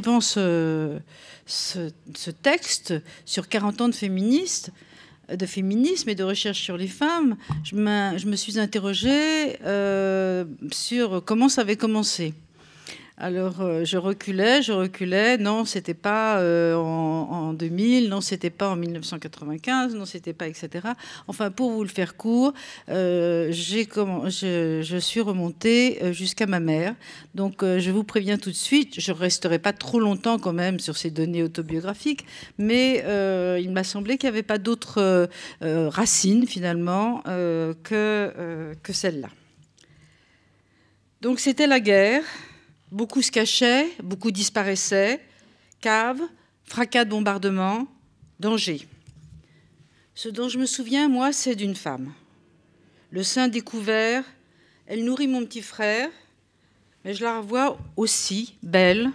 écrivant ce, texte sur 40 ans de féministe, de féminisme et de recherche sur les femmes, je, me suis interrogée euh, sur comment ça avait commencé. Alors euh, je reculais, je reculais. Non, c'était pas euh, en, 2000, non, c'était pas en 1995, non, c'était pas, etc. Enfin, pour vous le faire court, euh, je, suis remontée jusqu'à ma mère. Donc je vous préviens tout de suite, je resterai pas trop longtemps quand même sur ces données autobiographiques, mais il m'a semblé qu'il n'y avait pas d'autres racines finalement que, que celle-là. Donc c'était la guerre. Beaucoup se cachaient, beaucoup disparaissaient. Caves, fracas de bombardement, danger. Ce dont je me souviens, moi, c'est d'une femme. Le sein découvert, elle nourrit mon petit frère, mais je la revois aussi, belle,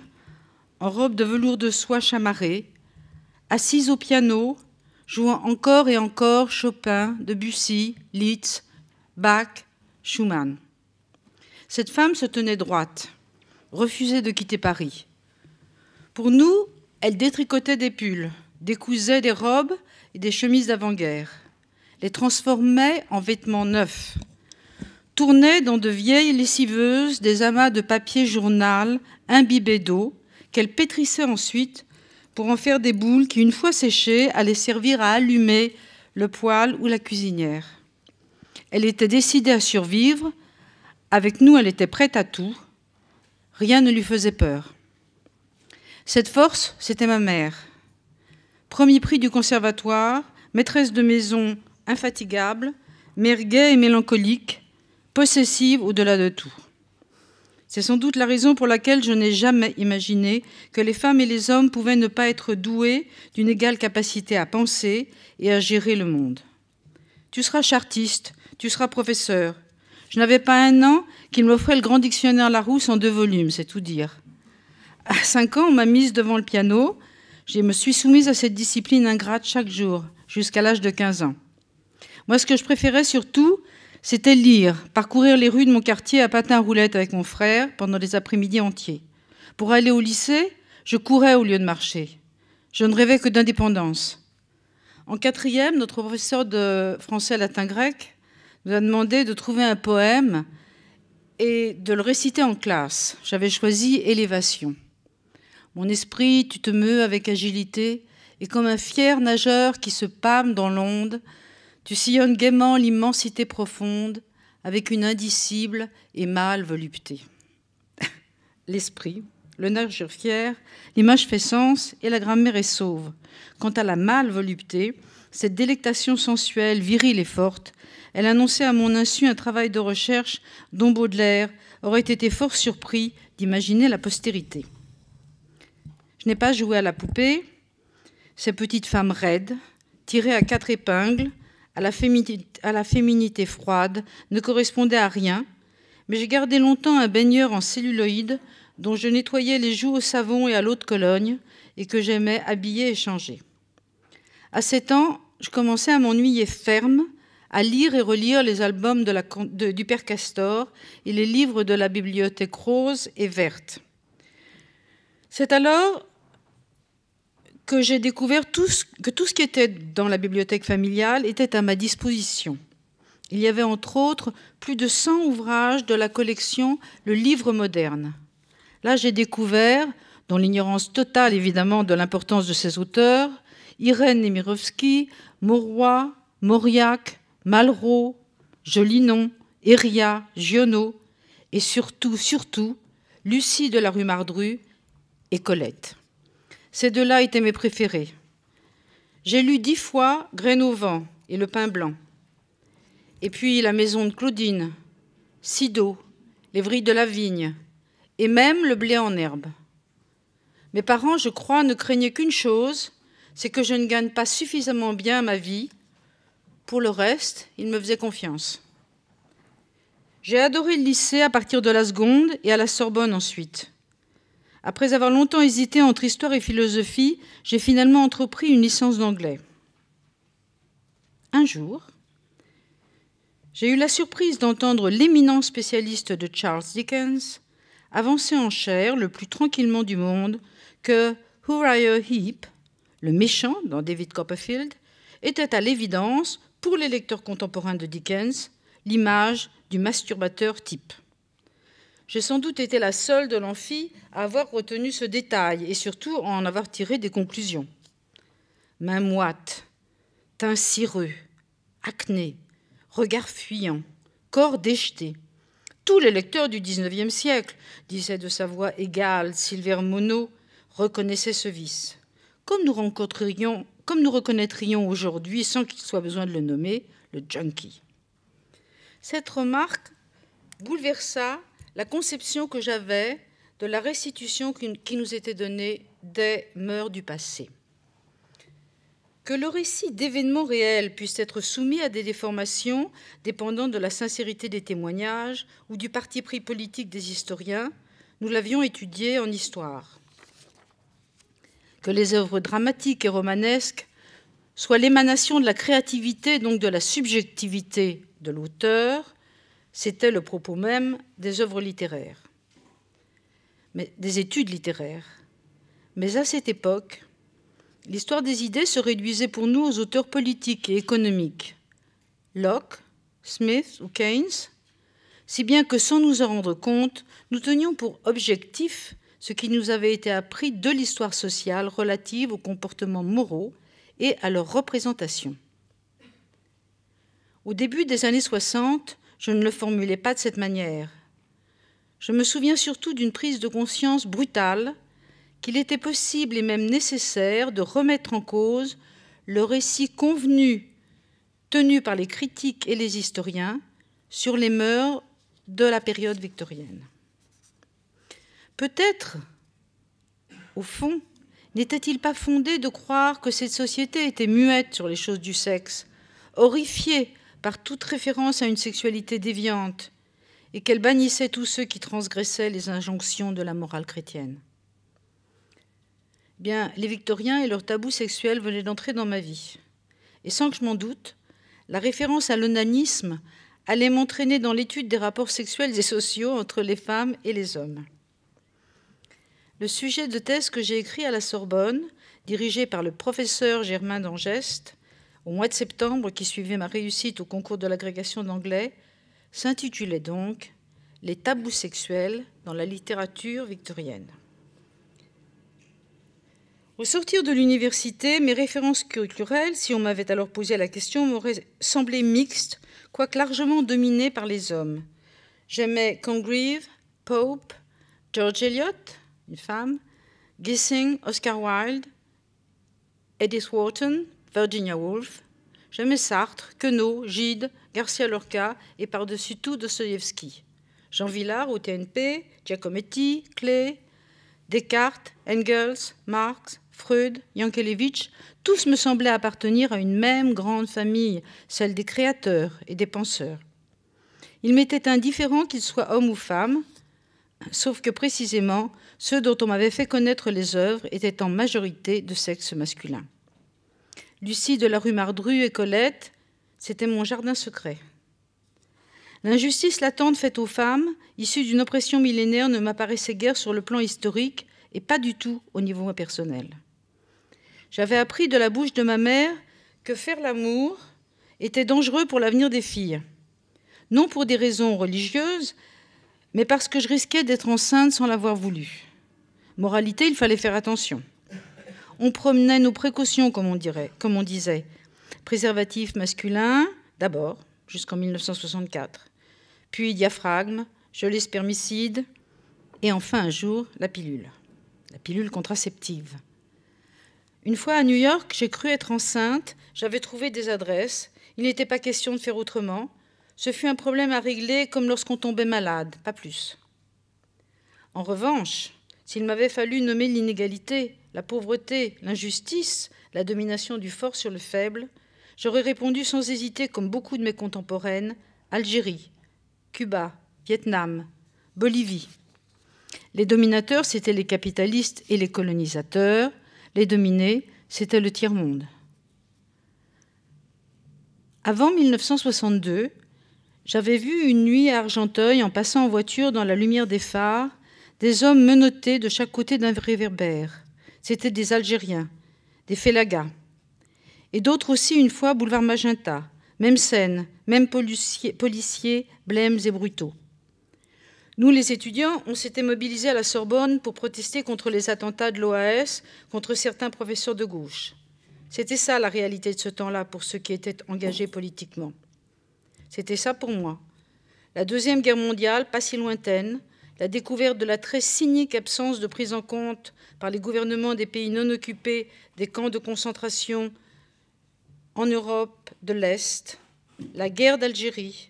en robe de velours de soie chamarrée, assise au piano, jouant encore et encore Chopin, Debussy, Liszt, Bach, Schumann. Cette femme se tenait droite refusait de quitter Paris. Pour nous, elle détricotait des pulls, décousait des robes et des chemises d'avant-guerre, les transformait en vêtements neufs, tournait dans de vieilles lessiveuses des amas de papier journal imbibés d'eau qu'elle pétrissait ensuite pour en faire des boules qui, une fois séchées, allaient servir à allumer le poêle ou la cuisinière. Elle était décidée à survivre. Avec nous, elle était prête à tout. Rien ne lui faisait peur. Cette force, c'était ma mère. Premier prix du conservatoire, maîtresse de maison infatigable, mère gaie et mélancolique, possessive au-delà de tout. C'est sans doute la raison pour laquelle je n'ai jamais imaginé que les femmes et les hommes pouvaient ne pas être doués d'une égale capacité à penser et à gérer le monde. Tu seras chartiste, tu seras professeur, je n'avais pas un an qu'il m'offrait le grand dictionnaire Larousse en deux volumes, c'est tout dire. À cinq ans, on m'a mise devant le piano. Je me suis soumise à cette discipline ingrate chaque jour, jusqu'à l'âge de 15 ans. Moi, ce que je préférais surtout, c'était lire, parcourir les rues de mon quartier à patin roulette avec mon frère pendant les après-midi entiers. Pour aller au lycée, je courais au lieu de marcher. Je ne rêvais que d'indépendance. En quatrième, notre professeur de français latin grec nous a demandé de trouver un poème et de le réciter en classe. J'avais choisi Élévation. Mon esprit, tu te meus avec agilité, et comme un fier nageur qui se pâme dans l'onde, tu sillonnes gaiement l'immensité profonde avec une indicible et mâle volupté. L'esprit, le nageur fier, l'image fait sens et la grammaire est sauve. Quant à la mâle volupté, cette délectation sensuelle, virile et forte, elle annonçait à mon insu un travail de recherche dont Baudelaire aurait été fort surpris d'imaginer la postérité. Je n'ai pas joué à la poupée, ces petites femmes raides, tirées à quatre épingles, à la, féminité, froide, ne correspondaient à rien, mais j'ai gardé longtemps un baigneur en celluloïde dont je nettoyais les joues au savon et à l'eau de Cologne, et que j'aimais habiller et changer. À sept ans, je commençais à m'ennuyer ferme, à lire et relire les albums du Père Castor et les livres de la bibliothèque rose et verte. C'est alors que j'ai découvert que tout ce qui était dans la bibliothèque familiale était à ma disposition. Il y avait entre autres plus de 100 ouvrages de la collection Le Livre moderne. Là, j'ai découvert, dans l'ignorance totale évidemment de l'importance de ces auteurs, Irène Nemirovski, Mauroy, Mauriac, Malraux, Jolinon, Eria, Giono, et surtout, surtout, Lucie de la rue Mardru et Colette. Ces deux-là étaient mes préférés. J'ai lu dix fois Graine au vent et Le pain blanc. Et puis La maison de Claudine, Sido, Les vrilles de la vigne, et même Le blé en herbe. Mes parents, je crois, ne craignaient qu'une chose, c'est que je ne gagne pas suffisamment bien ma vie. Pour le reste, il me faisait confiance. J'ai adoré le lycée à partir de la seconde et à la Sorbonne ensuite. Après avoir longtemps hésité entre histoire et philosophie, j'ai finalement entrepris une licence d'anglais. Un jour, j'ai eu la surprise d'entendre l'éminent spécialiste de Charles Dickens avancer en chair le plus tranquillement du monde que you, Heap, le méchant dans David Copperfield, était à l'évidence, pour les lecteurs contemporains de Dickens, l'image du masturbateur type. J'ai sans doute été la seule de l'amphi à avoir retenu ce détail et surtout à en avoir tiré des conclusions. Main moite, teint cireux, acné, regard fuyant, corps déjeté. Tous les lecteurs du XIXe siècle, disait de sa voix égale Silver Monod, reconnaissaient ce vice comme nous reconnaîtrions aujourd'hui, sans qu'il soit besoin de le nommer, le junkie. Cette remarque bouleversa la conception que j'avais de la restitution qui nous était donnée des mœurs du passé. Que le récit d'événements réels puisse être soumis à des déformations dépendant de la sincérité des témoignages ou du parti pris politique des historiens, nous l'avions étudié en histoire que les œuvres dramatiques et romanesques soient l'émanation de la créativité, donc de la subjectivité de l'auteur, c'était le propos même des œuvres littéraires, mais des études littéraires. Mais à cette époque, l'histoire des idées se réduisait pour nous aux auteurs politiques et économiques, Locke, Smith ou Keynes, si bien que sans nous en rendre compte, nous tenions pour objectif ce qui nous avait été appris de l'histoire sociale relative aux comportements moraux et à leur représentation. Au début des années 60, je ne le formulais pas de cette manière. Je me souviens surtout d'une prise de conscience brutale qu'il était possible et même nécessaire de remettre en cause le récit convenu, tenu par les critiques et les historiens, sur les mœurs de la période victorienne. Peut-être, au fond, n'était-il pas fondé de croire que cette société était muette sur les choses du sexe, horrifiée par toute référence à une sexualité déviante, et qu'elle bannissait tous ceux qui transgressaient les injonctions de la morale chrétienne eh Bien, les Victoriens et leurs tabous sexuels venaient d'entrer dans ma vie. Et sans que je m'en doute, la référence à l'onanisme allait m'entraîner dans l'étude des rapports sexuels et sociaux entre les femmes et les hommes le sujet de thèse que j'ai écrit à la Sorbonne, dirigé par le professeur Germain Dangeste, au mois de septembre qui suivait ma réussite au concours de l'agrégation d'anglais, s'intitulait donc Les tabous sexuels dans la littérature victorienne. Au sortir de l'université, mes références culturelles, si on m'avait alors posé la question, m'auraient semblé mixtes, quoique largement dominées par les hommes. J'aimais Congreve, Pope, George Eliot, une femme, Gissing, Oscar Wilde, Edith Wharton, Virginia Woolf, jamais Sartre, Queneau, Gide, Garcia Lorca et par-dessus tout Dostoevsky, Jean Villard au TNP, Giacometti, Clay, Descartes, Engels, Marx, Freud, Yankelevitch, tous me semblaient appartenir à une même grande famille, celle des créateurs et des penseurs. Il m'était indifférent qu'ils soient hommes ou femmes, sauf que précisément, ceux dont on m'avait fait connaître les œuvres étaient en majorité de sexe masculin. Lucie de la rue Mardru et Colette, c'était mon jardin secret. L'injustice latente faite aux femmes, issue d'une oppression millénaire, ne m'apparaissait guère sur le plan historique et pas du tout au niveau personnel. J'avais appris de la bouche de ma mère que faire l'amour était dangereux pour l'avenir des filles. Non pour des raisons religieuses, mais parce que je risquais d'être enceinte sans l'avoir voulu. Moralité, il fallait faire attention. On promenait nos précautions, comme on, disait. Préservatif masculin, d'abord, jusqu'en 1964. Puis diaphragme, gelée spermicide, et enfin un jour, la pilule. La pilule contraceptive. Une fois à New York, j'ai cru être enceinte, j'avais trouvé des adresses, il n'était pas question de faire autrement. Ce fut un problème à régler comme lorsqu'on tombait malade, pas plus. En revanche, s'il m'avait fallu nommer l'inégalité, la pauvreté, l'injustice, la domination du fort sur le faible, j'aurais répondu sans hésiter, comme beaucoup de mes contemporaines, Algérie, Cuba, Vietnam, Bolivie. Les dominateurs, c'étaient les capitalistes et les colonisateurs. Les dominés, c'était le tiers-monde. Avant 1962, j'avais vu une nuit à Argenteuil en passant en voiture dans la lumière des phares des hommes menottés de chaque côté d'un réverbère. C'étaient des Algériens, des Félagas. Et d'autres aussi, une fois, boulevard Magenta. Même scène, même policiers, policiers blêmes et brutaux. Nous, les étudiants, on s'était mobilisés à la Sorbonne pour protester contre les attentats de l'OAS contre certains professeurs de gauche. C'était ça la réalité de ce temps-là pour ceux qui étaient engagés politiquement. C'était ça pour moi. La Deuxième Guerre mondiale, pas si lointaine, la découverte de la très cynique absence de prise en compte par les gouvernements des pays non occupés des camps de concentration en Europe de l'Est, la guerre d'Algérie,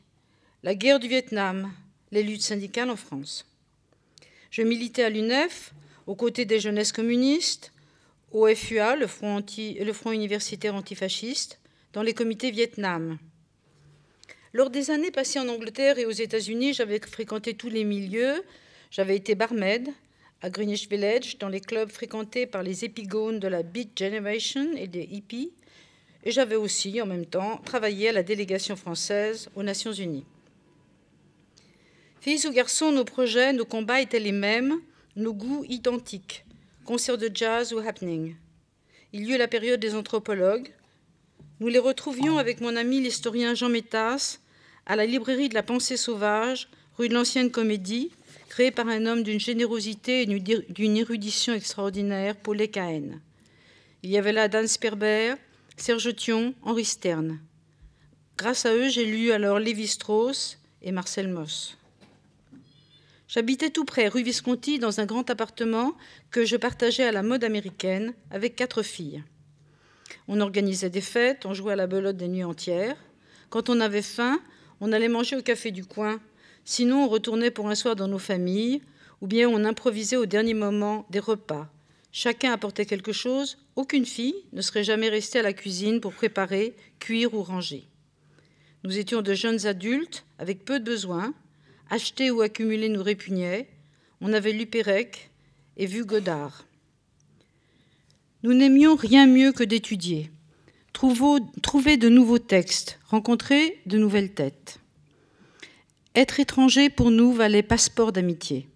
la guerre du Vietnam, les luttes syndicales en France. Je militais à l'UNEF, aux côtés des jeunesses communistes, au FUA, le Front, le front universitaire antifasciste, dans les comités Vietnam. Lors des années passées en Angleterre et aux États-Unis, j'avais fréquenté tous les milieux. J'avais été barmaid à Greenwich Village, dans les clubs fréquentés par les épigones de la Beat Generation et des hippies. Et j'avais aussi, en même temps, travaillé à la délégation française aux Nations Unies. Fils ou garçons, nos projets, nos combats étaient les mêmes, nos goûts identiques, concerts de jazz ou happening. Il y eut la période des anthropologues. Nous les retrouvions avec mon ami l'historien Jean Métas à la librairie de la pensée sauvage, rue de l'ancienne comédie, créée par un homme d'une générosité et d'une érudition extraordinaire, Paul Ekaen. Il y avait là Dan Sperber, Serge Thion, Henri Stern. Grâce à eux, j'ai lu alors Lévi-Strauss et Marcel Moss. J'habitais tout près, rue Visconti, dans un grand appartement que je partageais à la mode américaine avec quatre filles. On organisait des fêtes, on jouait à la belote des nuits entières. Quand on avait faim, on allait manger au café du coin, sinon on retournait pour un soir dans nos familles, ou bien on improvisait au dernier moment des repas. Chacun apportait quelque chose, aucune fille ne serait jamais restée à la cuisine pour préparer, cuire ou ranger. Nous étions de jeunes adultes, avec peu de besoins, acheter ou accumuler nous répugnait, on avait lu Pérec et vu Godard. Nous n'aimions rien mieux que d'étudier trouver de nouveaux textes, rencontrer de nouvelles têtes. Être étranger pour nous valait passeport d'amitié.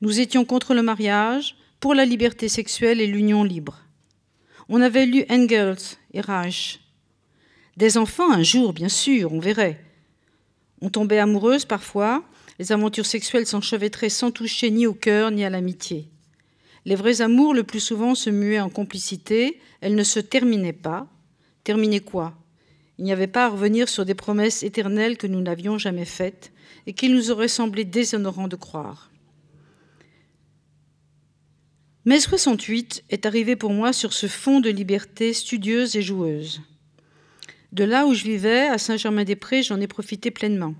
Nous étions contre le mariage, pour la liberté sexuelle et l'union libre. On avait lu Engels et Reich. Des enfants, un jour, bien sûr, on verrait. On tombait amoureuse parfois, les aventures sexuelles s'enchevêtraient sans toucher ni au cœur ni à l'amitié. Les vrais amours, le plus souvent, se muaient en complicité. Elles ne se terminaient pas. Terminer quoi Il n'y avait pas à revenir sur des promesses éternelles que nous n'avions jamais faites et qu'il nous aurait semblé déshonorant de croire. Mai 68 est arrivé pour moi sur ce fond de liberté studieuse et joueuse. De là où je vivais, à Saint-Germain-des-Prés, j'en ai profité pleinement.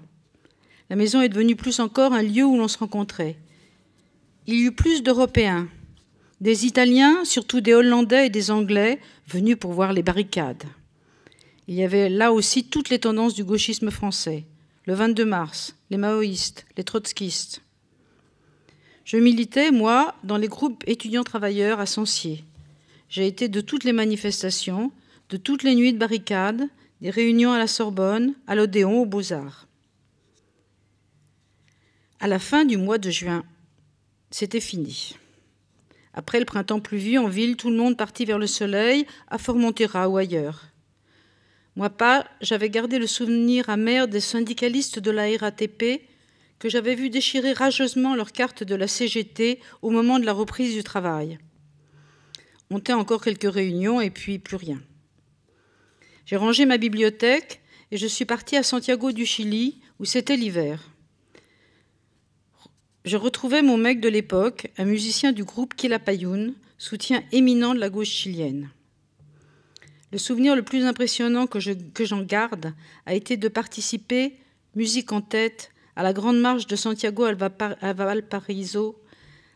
La maison est devenue plus encore un lieu où l'on se rencontrait. Il y eut plus d'Européens, des Italiens, surtout des Hollandais et des Anglais, venus pour voir les barricades. Il y avait là aussi toutes les tendances du gauchisme français. Le 22 mars, les maoïstes, les trotskistes. Je militais, moi, dans les groupes étudiants-travailleurs à Sancier. J'ai été de toutes les manifestations, de toutes les nuits de barricades, des réunions à la Sorbonne, à l'Odéon, aux Beaux-Arts. À la fin du mois de juin, c'était fini. Après le printemps pluvieux en ville, tout le monde partit vers le soleil, à Formentera ou ailleurs. Moi pas, j'avais gardé le souvenir amer des syndicalistes de la RATP que j'avais vu déchirer rageusement leurs cartes de la CGT au moment de la reprise du travail. On tint encore quelques réunions et puis plus rien. J'ai rangé ma bibliothèque et je suis partie à Santiago du Chili où c'était l'hiver je retrouvais mon mec de l'époque, un musicien du groupe Quilapayún, soutien éminent de la gauche chilienne. Le souvenir le plus impressionnant que, j'en garde a été de participer, musique en tête, à la grande marche de Santiago à Valparaiso,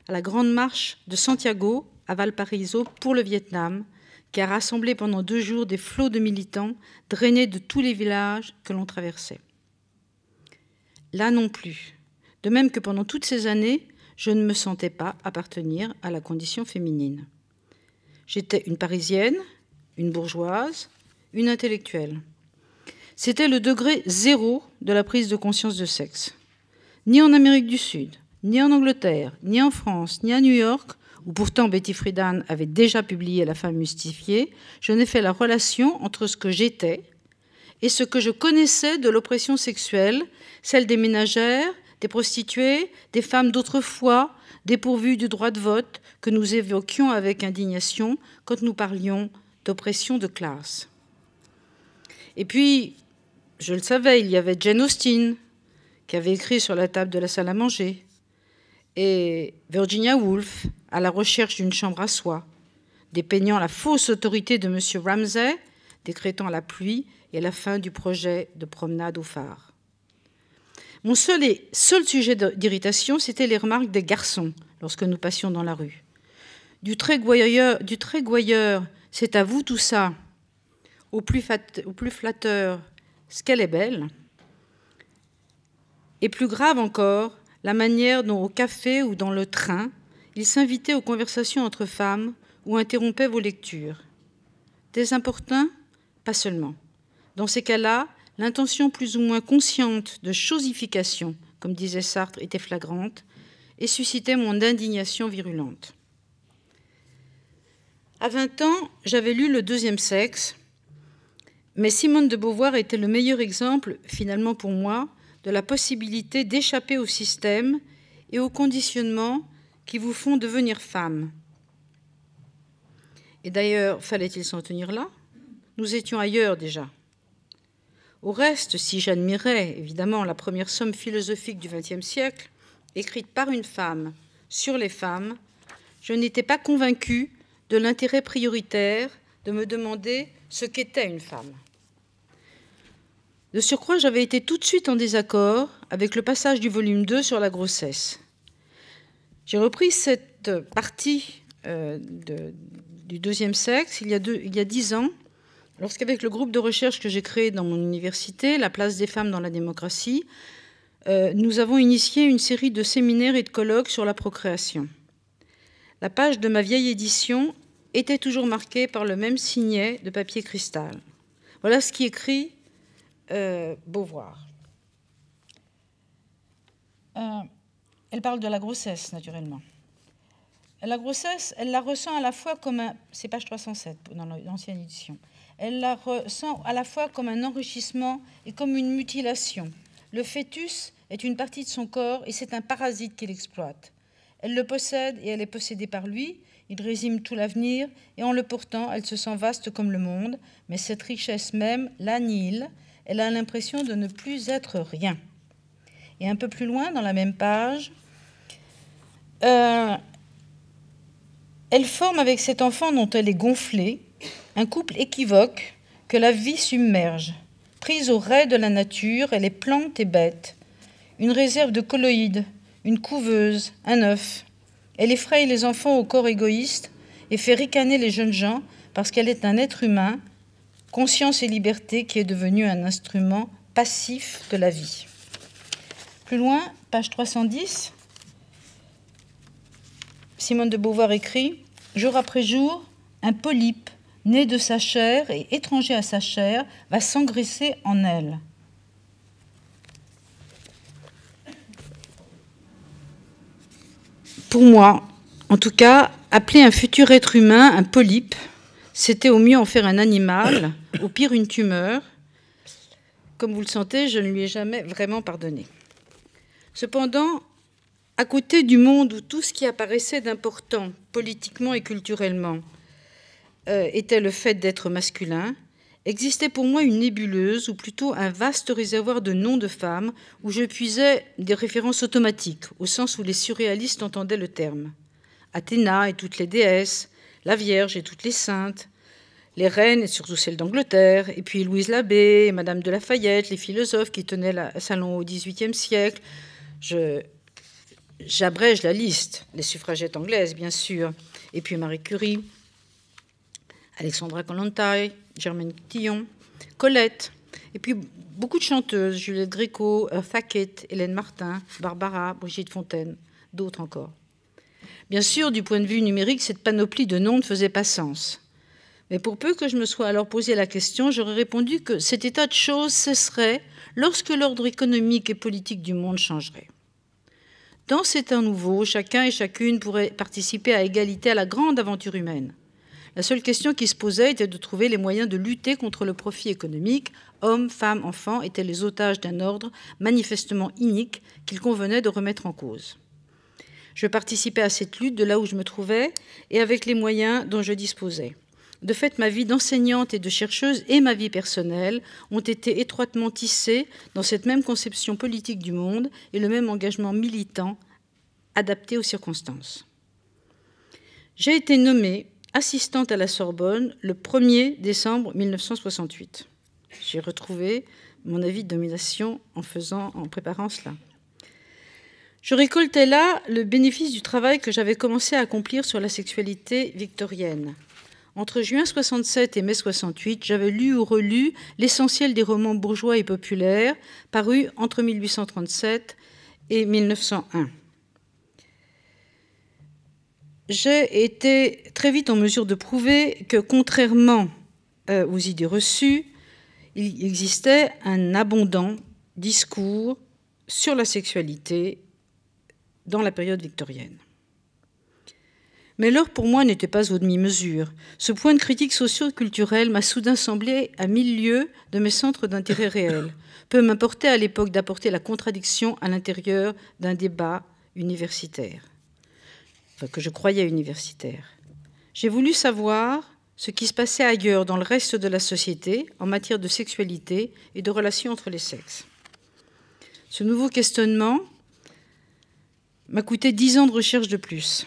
à la grande marche de Santiago à Valparaiso pour le Vietnam, qui a rassemblé pendant deux jours des flots de militants drainés de tous les villages que l'on traversait. Là non plus, de même que pendant toutes ces années, je ne me sentais pas appartenir à la condition féminine. J'étais une Parisienne, une bourgeoise, une intellectuelle. C'était le degré zéro de la prise de conscience de sexe. Ni en Amérique du Sud, ni en Angleterre, ni en France, ni à New York, où pourtant Betty Friedan avait déjà publié La femme mystifiée, je n'ai fait la relation entre ce que j'étais et ce que je connaissais de l'oppression sexuelle, celle des ménagères, des prostituées, des femmes d'autrefois dépourvues du droit de vote que nous évoquions avec indignation quand nous parlions d'oppression de classe. Et puis, je le savais, il y avait Jane Austen qui avait écrit sur la table de la salle à manger, et Virginia Woolf à la recherche d'une chambre à soi, dépeignant la fausse autorité de M. Ramsay, décrétant la pluie et la fin du projet de promenade au phare. Mon seul, et seul sujet d'irritation, c'était les remarques des garçons lorsque nous passions dans la rue. Du très du c'est à vous tout ça, au plus, flatteur, ce qu'elle est belle. Et plus grave encore, la manière dont au café ou dans le train, ils s'invitaient aux conversations entre femmes ou interrompaient vos lectures. Des importuns Pas seulement. Dans ces cas-là, l'intention plus ou moins consciente de chosification, comme disait Sartre, était flagrante et suscitait mon indignation virulente. À 20 ans, j'avais lu Le deuxième sexe, mais Simone de Beauvoir était le meilleur exemple, finalement pour moi, de la possibilité d'échapper au système et aux conditionnements qui vous font devenir femme. Et d'ailleurs, fallait-il s'en tenir là Nous étions ailleurs déjà. Au reste, si j'admirais évidemment la première somme philosophique du XXe siècle, écrite par une femme sur les femmes, je n'étais pas convaincue de l'intérêt prioritaire de me demander ce qu'était une femme. De surcroît, j'avais été tout de suite en désaccord avec le passage du volume 2 sur la grossesse. J'ai repris cette partie euh, du deuxième sexe il y a dix ans Lorsqu'avec le groupe de recherche que j'ai créé dans mon université, La place des femmes dans la démocratie, euh, nous avons initié une série de séminaires et de colloques sur la procréation. La page de ma vieille édition était toujours marquée par le même signet de papier cristal. Voilà ce qui écrit euh, Beauvoir. Euh, elle parle de la grossesse, naturellement. La grossesse, elle la ressent à la fois comme un... C'est page 307 dans l'ancienne édition. Elle la ressent à la fois comme un enrichissement et comme une mutilation. Le fœtus est une partie de son corps et c'est un parasite qu'il exploite. Elle le possède et elle est possédée par lui. Il résume tout l'avenir et en le portant, elle se sent vaste comme le monde, mais cette richesse même l'annihile. Elle a l'impression de ne plus être rien. Et un peu plus loin, dans la même page, euh, elle forme avec cet enfant dont elle est gonflée un couple équivoque que la vie submerge, prise au raid de la nature elle est plante et bête. une réserve de colloïdes, une couveuse, un œuf. Elle effraie les enfants au corps égoïste et fait ricaner les jeunes gens parce qu'elle est un être humain, conscience et liberté qui est devenu un instrument passif de la vie. Plus loin, page 310, Simone de Beauvoir écrit Jour après jour, un polype né de sa chair et étranger à sa chair, va s'engraisser en elle. Pour moi, en tout cas, appeler un futur être humain un polype, c'était au mieux en faire un animal, au pire une tumeur. Comme vous le sentez, je ne lui ai jamais vraiment pardonné. Cependant, à côté du monde où tout ce qui apparaissait d'important, politiquement et culturellement, euh, était le fait d'être masculin, existait pour moi une nébuleuse, ou plutôt un vaste réservoir de noms de femmes, où je puisais des références automatiques, au sens où les surréalistes entendaient le terme. Athéna et toutes les déesses, la Vierge et toutes les saintes, les reines, et surtout celles d'Angleterre, et puis Louise Labbé, Madame de Lafayette, les philosophes qui tenaient le salon au XVIIIe siècle. Je, j'abrège la liste, les suffragettes anglaises, bien sûr, et puis Marie Curie. Alexandra Kollontai, Germaine Tillon, Colette, et puis beaucoup de chanteuses, Juliette Gréco, euh, Faquette, Hélène Martin, Barbara, Brigitte Fontaine, d'autres encore. Bien sûr, du point de vue numérique, cette panoplie de noms ne faisait pas sens. Mais pour peu que je me sois alors posé la question, j'aurais répondu que cet état de choses cesserait lorsque l'ordre économique et politique du monde changerait. Dans cet temps nouveau, chacun et chacune pourrait participer à égalité à la grande aventure humaine. La seule question qui se posait était de trouver les moyens de lutter contre le profit économique. Hommes, femmes, enfants étaient les otages d'un ordre manifestement inique qu'il convenait de remettre en cause. Je participais à cette lutte de là où je me trouvais et avec les moyens dont je disposais. De fait, ma vie d'enseignante et de chercheuse et ma vie personnelle ont été étroitement tissées dans cette même conception politique du monde et le même engagement militant adapté aux circonstances. J'ai été nommée assistante à la Sorbonne le 1er décembre 1968. J'ai retrouvé mon avis de domination en, faisant, en préparant cela. Je récoltais là le bénéfice du travail que j'avais commencé à accomplir sur la sexualité victorienne. Entre juin 67 et mai 68, j'avais lu ou relu l'essentiel des romans bourgeois et populaires parus entre 1837 et 1901 j'ai été très vite en mesure de prouver que, contrairement euh, aux idées reçues, il existait un abondant discours sur la sexualité dans la période victorienne. Mais l'heure pour moi n'était pas aux demi-mesures. Ce point de critique socio-culturelle m'a soudain semblé à mille lieues de mes centres d'intérêt réels. Peu m'importait à l'époque d'apporter la contradiction à l'intérieur d'un débat universitaire que je croyais universitaire. J'ai voulu savoir ce qui se passait ailleurs dans le reste de la société en matière de sexualité et de relations entre les sexes. Ce nouveau questionnement m'a coûté dix ans de recherche de plus.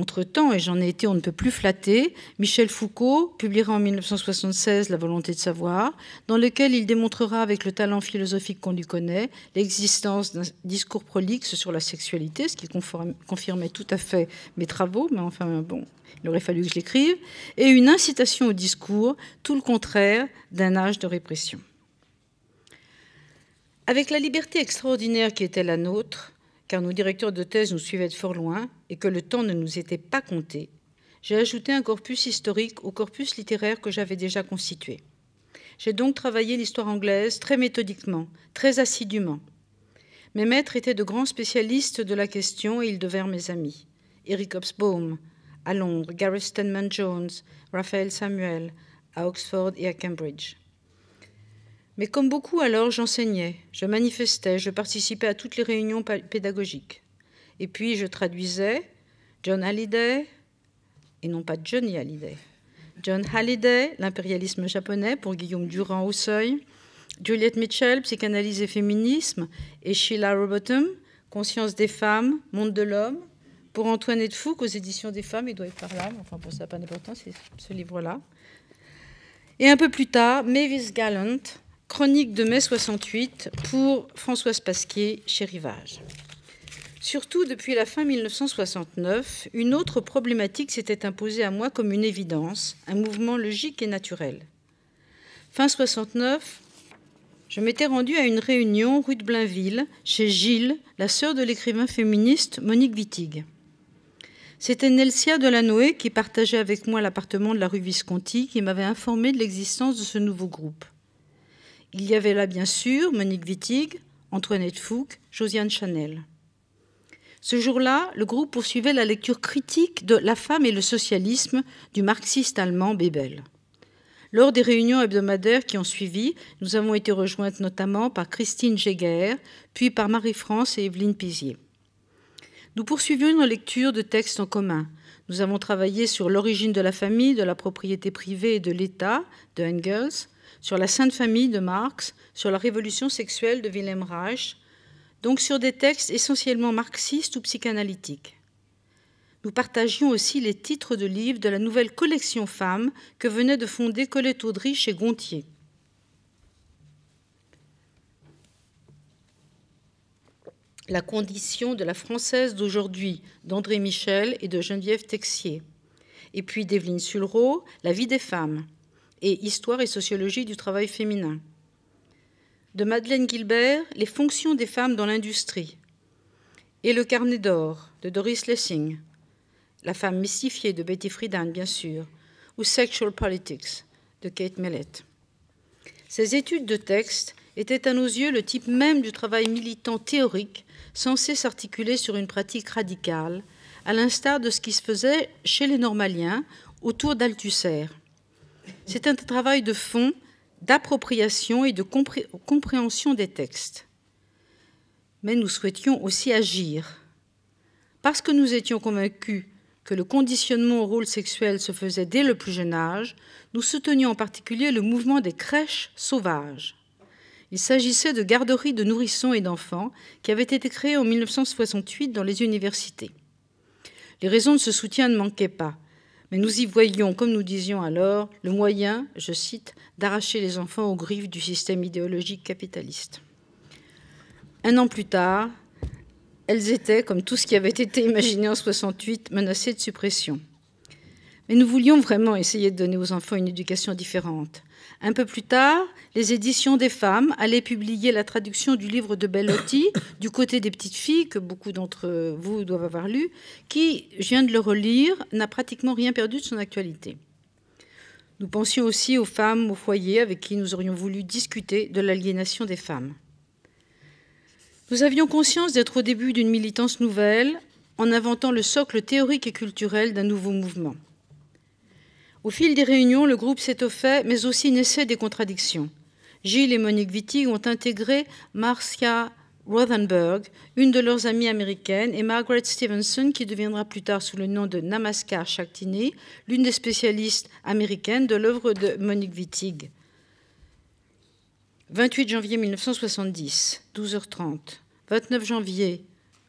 Entre-temps, et j'en ai été on ne peut plus flatter, Michel Foucault publiera en 1976 La volonté de savoir, dans lequel il démontrera avec le talent philosophique qu'on lui connaît l'existence d'un discours prolixe sur la sexualité, ce qui confirmait tout à fait mes travaux, mais enfin bon, il aurait fallu que je l'écrive, et une incitation au discours, tout le contraire d'un âge de répression. Avec la liberté extraordinaire qui était la nôtre, car nos directeurs de thèse nous suivaient de fort loin et que le temps ne nous était pas compté, j'ai ajouté un corpus historique au corpus littéraire que j'avais déjà constitué. J'ai donc travaillé l'histoire anglaise très méthodiquement, très assidûment. Mes maîtres étaient de grands spécialistes de la question et ils devinrent mes amis. Eric Hobsbawm, à Londres, Gareth Stenman Jones, Raphaël Samuel, à Oxford et à Cambridge. Mais comme beaucoup alors, j'enseignais, je manifestais, je participais à toutes les réunions pédagogiques. Et puis je traduisais John Halliday, et non pas Johnny Halliday. John Halliday, L'impérialisme japonais pour Guillaume Durand au seuil, Juliette Mitchell, Psychanalyse et féminisme, et Sheila Robotham, Conscience des femmes, Monde de l'homme, pour Antoine Fouque aux éditions des femmes, il doit être par là, mais enfin pour ça pas d'importance, c'est ce livre-là. Et un peu plus tard, Mavis Gallant, Chronique de mai 68 pour Françoise Pasquier chez Rivage. Surtout depuis la fin 1969, une autre problématique s'était imposée à moi comme une évidence, un mouvement logique et naturel. Fin 69, je m'étais rendue à une réunion rue de Blainville chez Gilles, la sœur de l'écrivain féministe Monique Wittig. C'était Nelsia Delanoé qui partageait avec moi l'appartement de la rue Visconti qui m'avait informé de l'existence de ce nouveau groupe. Il y avait là, bien sûr, Monique Wittig, Antoinette Fouque, Josiane Chanel. Ce jour-là, le groupe poursuivait la lecture critique de La femme et le socialisme du marxiste allemand Bebel. Lors des réunions hebdomadaires qui ont suivi, nous avons été rejointes notamment par Christine Jäger, puis par Marie-France et Evelyne Pizier. Nous poursuivions une lecture de textes en commun. Nous avons travaillé sur l'origine de la famille, de la propriété privée et de l'État de Engels, sur la Sainte Famille de Marx, sur la révolution sexuelle de Wilhelm Reich, donc sur des textes essentiellement marxistes ou psychanalytiques. Nous partagions aussi les titres de livres de la nouvelle collection Femmes que venait de fonder Colette Audry chez Gontier. La condition de la française d'aujourd'hui d'André Michel et de Geneviève Texier. Et puis d'Evelyne Sulro, La vie des femmes et Histoire et sociologie du travail féminin. De Madeleine Gilbert, Les fonctions des femmes dans l'industrie. Et Le carnet d'or de Doris Lessing. La femme mystifiée de Betty Friedan, bien sûr, ou Sexual Politics de Kate Millett. Ces études de texte étaient à nos yeux le type même du travail militant théorique censé s'articuler sur une pratique radicale, à l'instar de ce qui se faisait chez les normaliens autour d'Althusser. C'est un travail de fond, d'appropriation et de compréhension des textes. Mais nous souhaitions aussi agir. Parce que nous étions convaincus que le conditionnement au rôle sexuel se faisait dès le plus jeune âge, nous soutenions en particulier le mouvement des crèches sauvages. Il s'agissait de garderies de nourrissons et d'enfants qui avaient été créées en 1968 dans les universités. Les raisons de ce soutien ne manquaient pas mais nous y voyions, comme nous disions alors, le moyen, je cite, d'arracher les enfants aux griffes du système idéologique capitaliste. Un an plus tard, elles étaient, comme tout ce qui avait été imaginé en 68, menacées de suppression. Mais nous voulions vraiment essayer de donner aux enfants une éducation différente. Un peu plus tard, les éditions des femmes allaient publier la traduction du livre de Bellotti, Du côté des petites filles, que beaucoup d'entre vous doivent avoir lu, qui, je viens de le relire, n'a pratiquement rien perdu de son actualité. Nous pensions aussi aux femmes au foyer avec qui nous aurions voulu discuter de l'aliénation des femmes. Nous avions conscience d'être au début d'une militance nouvelle en inventant le socle théorique et culturel d'un nouveau mouvement. Au fil des réunions, le groupe s'est s'étoffait, mais aussi naissait des contradictions. Gilles et Monique Wittig ont intégré Marcia Rothenberg, une de leurs amies américaines, et Margaret Stevenson, qui deviendra plus tard sous le nom de Namaskar Shaktini, l'une des spécialistes américaines de l'œuvre de Monique Wittig. 28 janvier 1970, 12h30. 29 janvier,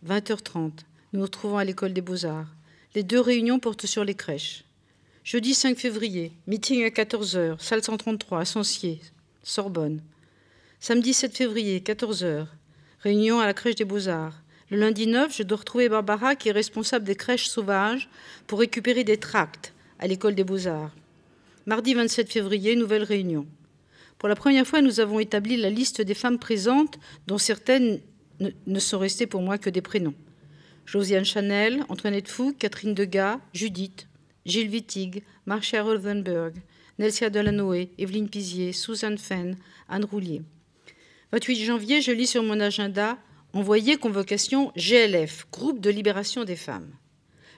20h30. Nous nous retrouvons à l'école des beaux-arts. Les deux réunions portent sur les crèches. Jeudi 5 février, meeting à 14h, salle 133, Ascensier, Sorbonne. Samedi 7 février, 14h, réunion à la crèche des Beaux-Arts. Le lundi 9, je dois retrouver Barbara, qui est responsable des crèches sauvages, pour récupérer des tracts à l'école des Beaux-Arts. Mardi 27 février, nouvelle réunion. Pour la première fois, nous avons établi la liste des femmes présentes, dont certaines ne sont restées pour moi que des prénoms. Josiane Chanel, Antoinette Fou, Catherine Degas, Judith, Gilles Wittig, Marcia Rolvenberg, Nelsia Delanoë, Evelyne Pizier, Susan Fenn, Anne Roulier. 28 janvier, je lis sur mon agenda Envoyer convocation GLF, groupe de libération des femmes.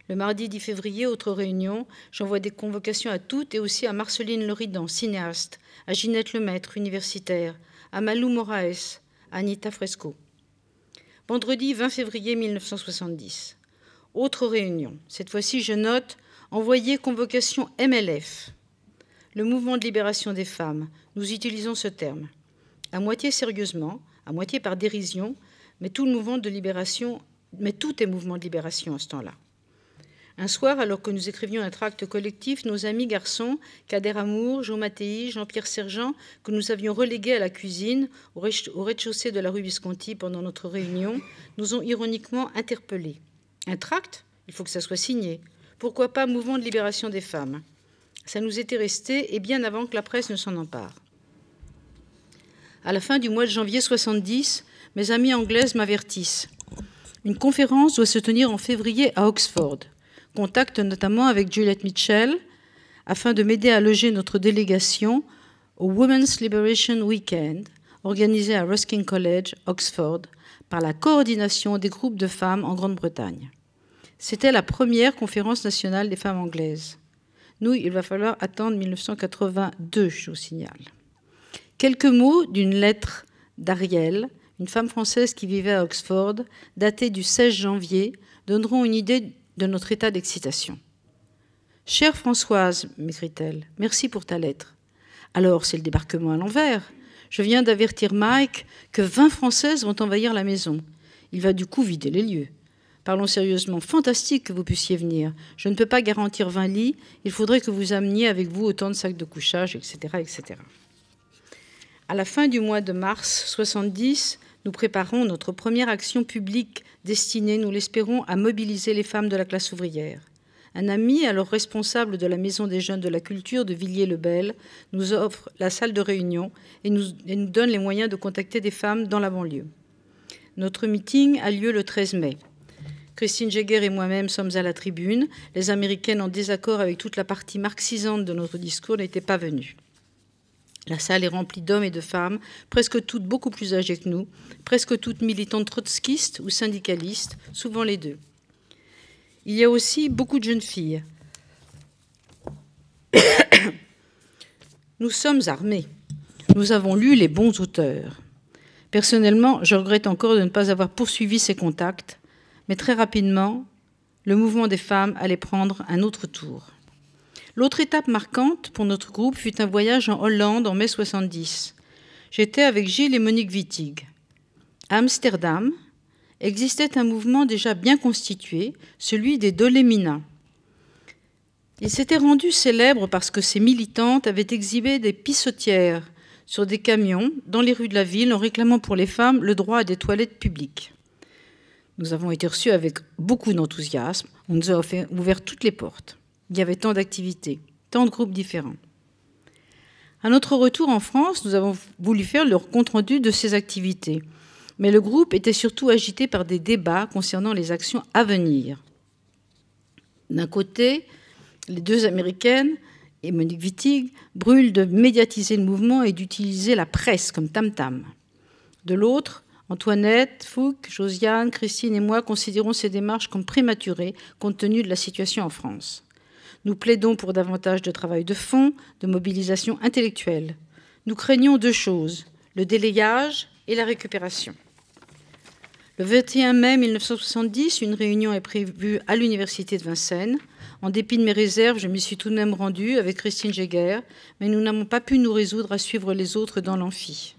Le mardi 10 février, autre réunion, j'envoie des convocations à toutes et aussi à Marceline Loridan, cinéaste, à Ginette Lemaître, universitaire, à Malou Moraes, à Anita Fresco. Vendredi 20 février 1970. Autre réunion. Cette fois-ci, je note Envoyé convocation MLF, le mouvement de libération des femmes, nous utilisons ce terme, à moitié sérieusement, à moitié par dérision, mais tout mouvement de libération, est mouvement de libération à ce temps-là. Un soir, alors que nous écrivions un tract collectif, nos amis garçons, Kader Amour, Jean Mattei, Jean-Pierre Sergent, que nous avions relégués à la cuisine, au rez-de-chaussée de la rue Visconti pendant notre réunion, nous ont ironiquement interpellés. Un tract Il faut que ça soit signé pourquoi pas mouvement de libération des femmes. Ça nous était resté, et bien avant que la presse ne s'en empare. À la fin du mois de janvier 70, mes amies anglaises m'avertissent. Une conférence doit se tenir en février à Oxford. Contact notamment avec Juliette Mitchell afin de m'aider à loger notre délégation au Women's Liberation Weekend organisé à Ruskin College, Oxford, par la coordination des groupes de femmes en Grande-Bretagne. C'était la première conférence nationale des femmes anglaises. Nous, il va falloir attendre 1982, je vous signale. Quelques mots d'une lettre d'Ariel, une femme française qui vivait à Oxford, datée du 16 janvier, donneront une idée de notre état d'excitation. Chère Françoise, m'écrit-elle, merci pour ta lettre. Alors, c'est le débarquement à l'envers. Je viens d'avertir Mike que 20 Françaises vont envahir la maison. Il va du coup vider les lieux. Parlons sérieusement. Fantastique que vous puissiez venir. Je ne peux pas garantir 20 lits. Il faudrait que vous ameniez avec vous autant de sacs de couchage, etc., etc. À la fin du mois de mars 70, nous préparons notre première action publique destinée, nous l'espérons, à mobiliser les femmes de la classe ouvrière. Un ami, alors responsable de la Maison des Jeunes de la Culture de Villiers-le-Bel, nous offre la salle de réunion et nous, et nous donne les moyens de contacter des femmes dans la banlieue. Notre meeting a lieu le 13 mai. Christine Jäger et moi-même sommes à la tribune. Les Américaines, en désaccord avec toute la partie marxisante de notre discours, n'étaient pas venues. La salle est remplie d'hommes et de femmes, presque toutes beaucoup plus âgées que nous, presque toutes militantes trotskistes ou syndicalistes, souvent les deux. Il y a aussi beaucoup de jeunes filles. Nous sommes armés. Nous avons lu les bons auteurs. Personnellement, je regrette encore de ne pas avoir poursuivi ces contacts mais très rapidement, le mouvement des femmes allait prendre un autre tour. L'autre étape marquante pour notre groupe fut un voyage en Hollande en mai 70. J'étais avec Gilles et Monique Wittig. À Amsterdam existait un mouvement déjà bien constitué, celui des Doléminas. Il s'était rendu célèbre parce que ses militantes avaient exhibé des pissotières sur des camions dans les rues de la ville en réclamant pour les femmes le droit à des toilettes publiques. Nous avons été reçus avec beaucoup d'enthousiasme. On nous a ouvert toutes les portes. Il y avait tant d'activités, tant de groupes différents. À notre retour en France, nous avons voulu faire le compte-rendu de ces activités. Mais le groupe était surtout agité par des débats concernant les actions à venir. D'un côté, les deux Américaines et Monique Wittig brûlent de médiatiser le mouvement et d'utiliser la presse comme tam-tam. De l'autre, Antoinette, Fouque, Josiane, Christine et moi considérons ces démarches comme prématurées compte tenu de la situation en France. Nous plaidons pour davantage de travail de fond, de mobilisation intellectuelle. Nous craignons deux choses, le délayage et la récupération. Le 21 mai 1970, une réunion est prévue à l'université de Vincennes. En dépit de mes réserves, je m'y suis tout de même rendue avec Christine Jäger, mais nous n'avons pas pu nous résoudre à suivre les autres dans l'amphi.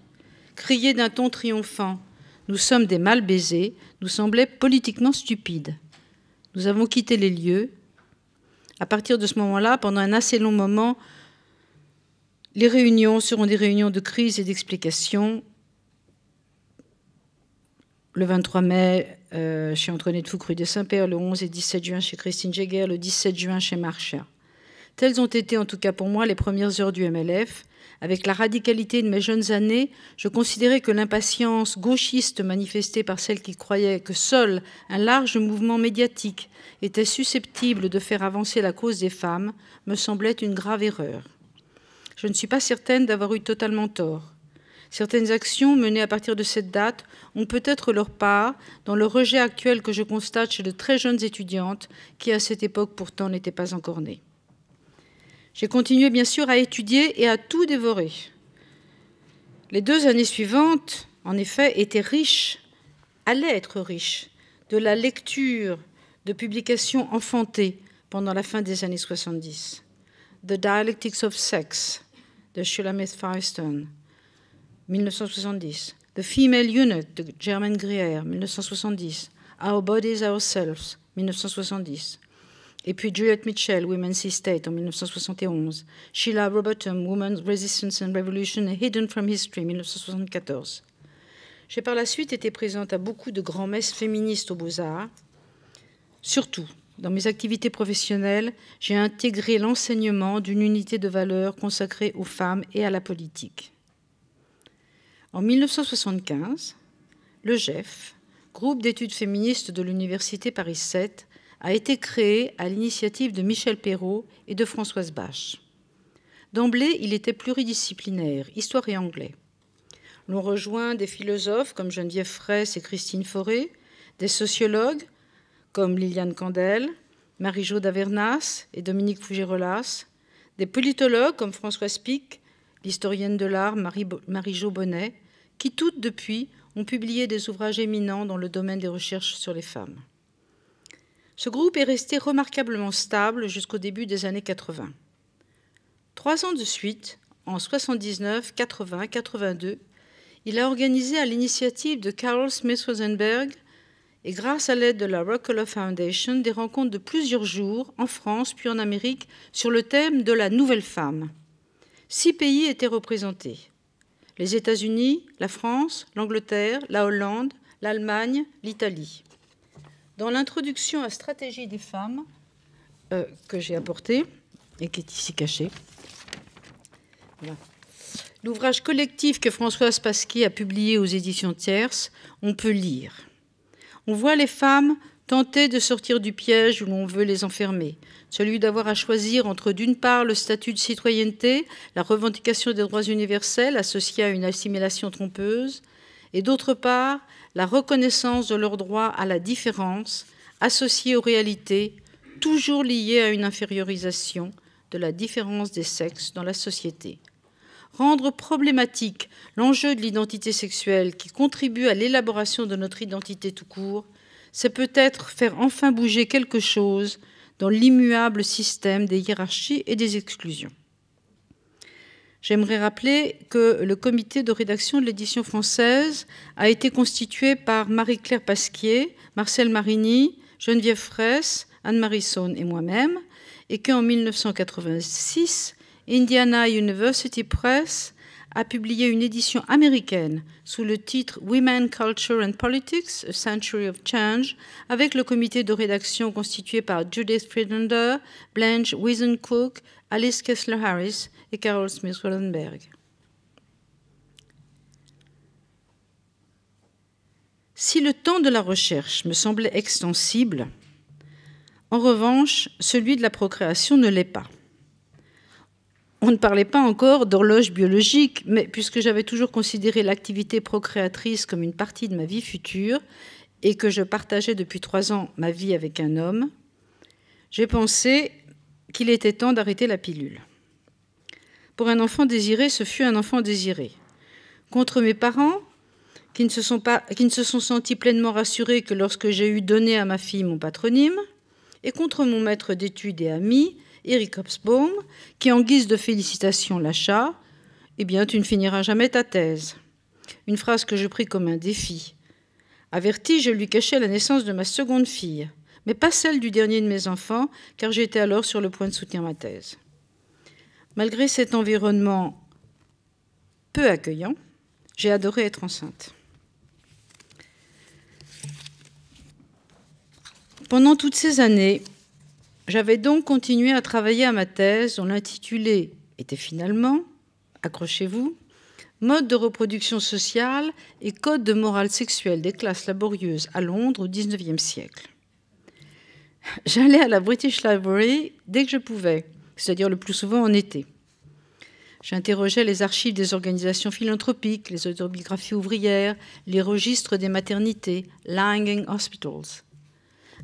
Crier d'un ton triomphant nous sommes des mal baisés, nous semblait politiquement stupide. Nous avons quitté les lieux. À partir de ce moment-là, pendant un assez long moment, les réunions seront des réunions de crise et d'explication. Le 23 mai, euh, chez Antoinette de Foucru de Saint-Père, le 11 et 17 juin chez Christine Jäger, le 17 juin chez Marcher. Telles ont été, en tout cas pour moi, les premières heures du MLF, avec la radicalité de mes jeunes années, je considérais que l'impatience gauchiste manifestée par celles qui croyaient que seul un large mouvement médiatique était susceptible de faire avancer la cause des femmes me semblait une grave erreur. Je ne suis pas certaine d'avoir eu totalement tort. Certaines actions menées à partir de cette date ont peut-être leur part dans le rejet actuel que je constate chez de très jeunes étudiantes qui, à cette époque, pourtant, n'étaient pas encore nées. J'ai continué bien sûr à étudier et à tout dévorer. Les deux années suivantes, en effet, étaient riches, allaient être riches, de la lecture de publications enfantées pendant la fin des années 70. The Dialectics of Sex de Shulamith Firestone, 1970. The Female Unit de German Greer, 1970. Our Bodies Ourselves, 1970. Et puis Juliette Mitchell, Women's Estate en 1971. Sheila Roberton, Women's Resistance and Revolution, Hidden from History, 1974. J'ai par la suite été présente à beaucoup de grands-messes féministes aux Beaux-Arts. Surtout, dans mes activités professionnelles, j'ai intégré l'enseignement d'une unité de valeurs consacrée aux femmes et à la politique. En 1975, le GEF, groupe d'études féministes de l'Université Paris 7, a été créé à l'initiative de Michel Perrault et de Françoise Bache. D'emblée, il était pluridisciplinaire, histoire et anglais. L'on rejoint des philosophes comme Geneviève Fraisse et Christine Forêt, des sociologues comme Liliane Candel, Marie-Jo d'Avernas et Dominique Fougerolas, des politologues comme Françoise Pic, l'historienne de l'art Marie-Jo Bonnet, qui toutes depuis ont publié des ouvrages éminents dans le domaine des recherches sur les femmes. Ce groupe est resté remarquablement stable jusqu'au début des années 80. Trois ans de suite, en 79, 80, 82, il a organisé à l'initiative de Carol Smith Rosenberg et grâce à l'aide de la Rockefeller Foundation des rencontres de plusieurs jours en France puis en Amérique sur le thème de la nouvelle femme. Six pays étaient représentés. Les États-Unis, la France, l'Angleterre, la Hollande, l'Allemagne, l'Italie. Dans l'introduction à Stratégie des femmes euh, que j'ai apportée et qui est ici cachée, l'ouvrage collectif que Françoise Pasquier a publié aux éditions tierces, on peut lire. On voit les femmes tenter de sortir du piège où l'on veut les enfermer, celui d'avoir à choisir entre d'une part le statut de citoyenneté, la revendication des droits universels associés à une assimilation trompeuse, et d'autre part la reconnaissance de leur droit à la différence associée aux réalités toujours liées à une infériorisation de la différence des sexes dans la société. Rendre problématique l'enjeu de l'identité sexuelle qui contribue à l'élaboration de notre identité tout court, c'est peut-être faire enfin bouger quelque chose dans l'immuable système des hiérarchies et des exclusions. J'aimerais rappeler que le comité de rédaction de l'édition française a été constitué par Marie-Claire Pasquier, Marcel Marigny, Geneviève Fraisse, Anne-Marie et moi-même, et qu'en 1986, Indiana University Press a publié une édition américaine sous le titre Women, Culture and Politics, A Century of Change, avec le comité de rédaction constitué par Judith Friedlander, Blanche Wiesencook, Alice Kessler-Harris et Carol Smith-Wallenberg. Si le temps de la recherche me semblait extensible, en revanche, celui de la procréation ne l'est pas. On ne parlait pas encore d'horloge biologique, mais puisque j'avais toujours considéré l'activité procréatrice comme une partie de ma vie future et que je partageais depuis trois ans ma vie avec un homme, j'ai pensé qu'il était temps d'arrêter la pilule. Pour un enfant désiré, ce fut un enfant désiré. Contre mes parents, qui ne se sont, qui ne se sont sentis pleinement rassurés que lorsque j'ai eu donné à ma fille mon patronyme, et contre mon maître d'études et ami, Eric Hobsbawm, qui en guise de félicitations lâcha Eh bien, tu ne finiras jamais ta thèse. Une phrase que je pris comme un défi. Averti, je lui cachais la naissance de ma seconde fille mais pas celle du dernier de mes enfants, car j'étais alors sur le point de soutenir ma thèse. Malgré cet environnement peu accueillant, j'ai adoré être enceinte. Pendant toutes ces années, j'avais donc continué à travailler à ma thèse dont l'intitulé était finalement, accrochez-vous, Mode de reproduction sociale et code de morale sexuelle des classes laborieuses à Londres au XIXe siècle j'allais à la British Library dès que je pouvais, c'est-à-dire le plus souvent en été. J'interrogeais les archives des organisations philanthropiques, les autobiographies ouvrières, les registres des maternités, Langing Hospitals.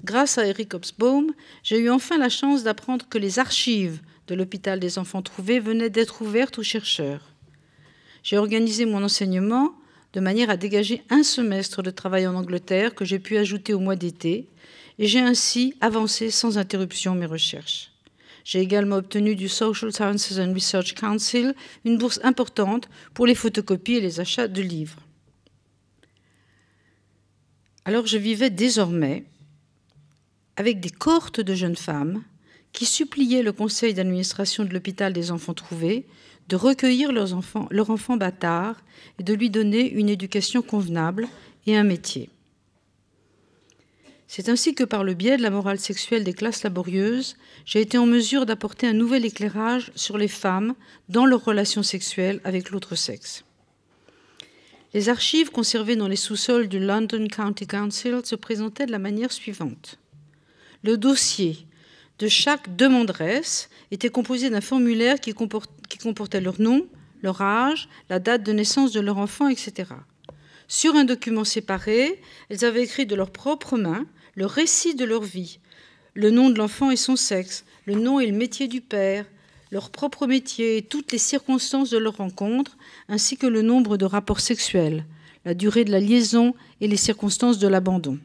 Grâce à Eric Hobsbawm, j'ai eu enfin la chance d'apprendre que les archives de l'hôpital des enfants trouvés venaient d'être ouvertes aux chercheurs. J'ai organisé mon enseignement de manière à dégager un semestre de travail en Angleterre que j'ai pu ajouter au mois d'été et j'ai ainsi avancé sans interruption mes recherches. J'ai également obtenu du Social Sciences and Research Council une bourse importante pour les photocopies et les achats de livres. Alors je vivais désormais avec des cohortes de jeunes femmes qui suppliaient le conseil d'administration de l'hôpital des enfants trouvés de recueillir leurs enfants, leur enfant bâtard et de lui donner une éducation convenable et un métier. C'est ainsi que par le biais de la morale sexuelle des classes laborieuses, j'ai été en mesure d'apporter un nouvel éclairage sur les femmes dans leurs relations sexuelles avec l'autre sexe. Les archives conservées dans les sous-sols du London County Council se présentaient de la manière suivante. Le dossier de chaque demandresse était composé d'un formulaire qui comportait leur nom, leur âge, la date de naissance de leur enfant, etc. Sur un document séparé, elles avaient écrit de leur propre main le récit de leur vie, le nom de l'enfant et son sexe, le nom et le métier du père, leur propre métier et toutes les circonstances de leur rencontre, ainsi que le nombre de rapports sexuels, la durée de la liaison et les circonstances de l'abandon.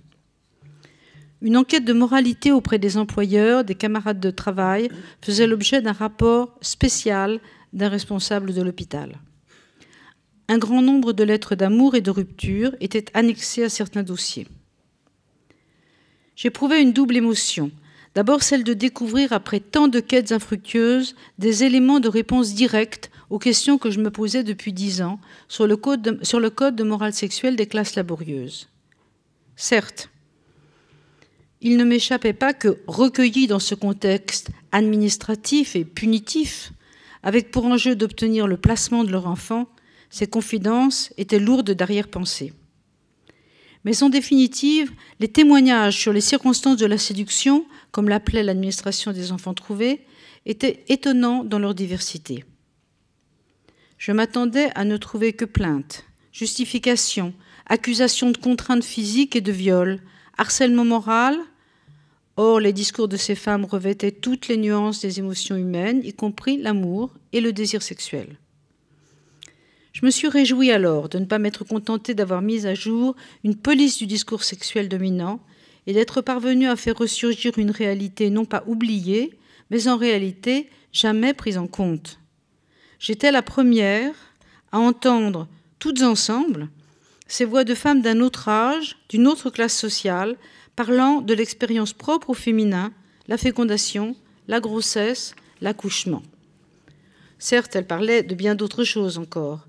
Une enquête de moralité auprès des employeurs, des camarades de travail, faisait l'objet d'un rapport spécial d'un responsable de l'hôpital. Un grand nombre de lettres d'amour et de rupture étaient annexées à certains dossiers. J'éprouvais une double émotion. D'abord celle de découvrir, après tant de quêtes infructueuses, des éléments de réponse directe aux questions que je me posais depuis dix ans sur le, code de, sur le code de morale sexuelle des classes laborieuses. Certes, il ne m'échappait pas que, recueillis dans ce contexte administratif et punitif, avec pour enjeu d'obtenir le placement de leur enfant, ces confidences étaient lourdes d'arrière-pensée mais en définitive, les témoignages sur les circonstances de la séduction, comme l'appelait l'administration des enfants trouvés, étaient étonnants dans leur diversité. Je m'attendais à ne trouver que plaintes, justifications, accusations de contraintes physiques et de viol, harcèlement moral. Or, les discours de ces femmes revêtaient toutes les nuances des émotions humaines, y compris l'amour et le désir sexuel. Je me suis réjouie alors de ne pas m'être contentée d'avoir mis à jour une police du discours sexuel dominant et d'être parvenue à faire ressurgir une réalité non pas oubliée, mais en réalité jamais prise en compte. J'étais la première à entendre, toutes ensemble, ces voix de femmes d'un autre âge, d'une autre classe sociale, parlant de l'expérience propre au féminin, la fécondation, la grossesse, l'accouchement. Certes, elles parlaient de bien d'autres choses encore,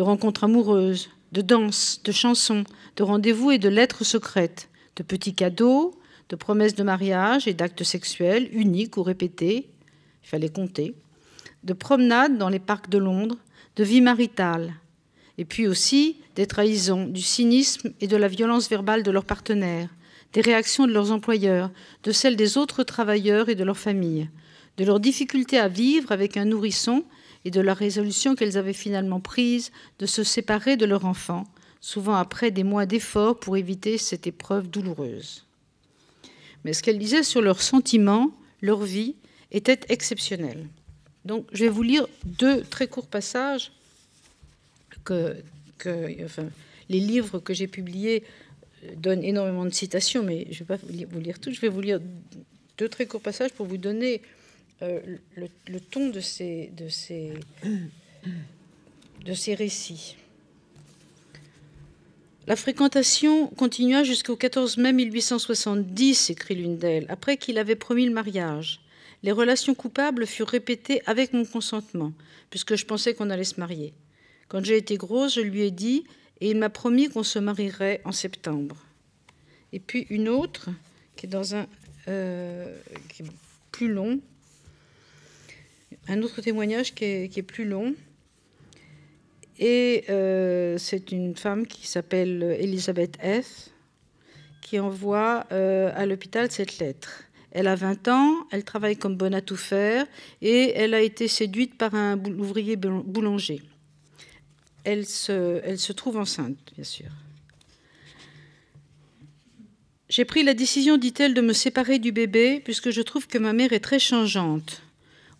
de rencontres amoureuses, de danses, de chansons, de rendez-vous et de lettres secrètes, de petits cadeaux, de promesses de mariage et d'actes sexuels uniques ou répétés, il fallait compter, de promenades dans les parcs de Londres, de vie maritale, et puis aussi des trahisons, du cynisme et de la violence verbale de leurs partenaires, des réactions de leurs employeurs, de celles des autres travailleurs et de leurs familles, de leurs difficultés à vivre avec un nourrisson et de la résolution qu'elles avaient finalement prise de se séparer de leur enfant, souvent après des mois d'efforts pour éviter cette épreuve douloureuse. Mais ce qu'elles disaient sur leurs sentiments, leur vie, était exceptionnel. Donc je vais vous lire deux très courts passages que, les livres que j'ai publiés euh, donnent énormément de citations, mais je ne vais pas vous lire tout. Je vais vous lire deux très courts passages pour vous donner euh, le, ton de ces, de ces, de ces récits. La fréquentation continua jusqu'au 14 mai 1870, écrit l'une d'elles, après qu'il avait promis le mariage. Les relations coupables furent répétées avec mon consentement, puisque je pensais qu'on allait se marier. Quand j'ai été grosse, je lui ai dit, et il m'a promis qu'on se marierait en septembre. Et puis une autre, qui est dans un. Euh, qui est plus long, un autre témoignage qui est, plus long. Et euh, c'est une femme qui s'appelle Elisabeth F. qui envoie euh, à l'hôpital cette lettre. Elle a 20 ans, elle travaille comme bonne à tout faire et elle a été séduite par un ouvrier boulanger. elle se trouve enceinte, bien sûr. J'ai pris la décision, dit-elle, de me séparer du bébé puisque je trouve que ma mère est très changeante.